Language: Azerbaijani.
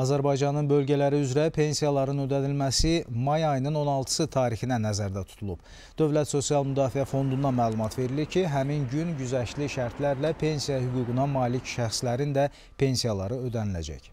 Azərbaycanın bölgələri üzrə pensiyaların ödənilməsi may ayının 16-sı tarixinə nəzərdə tutulub. Dövlət Sosial Müdafiə Fondundan məlumat verilir ki, həmin gün güzəşli şərtlərlə pensiya hüququna malik şəxslərin də pensiyaları ödəniləcək.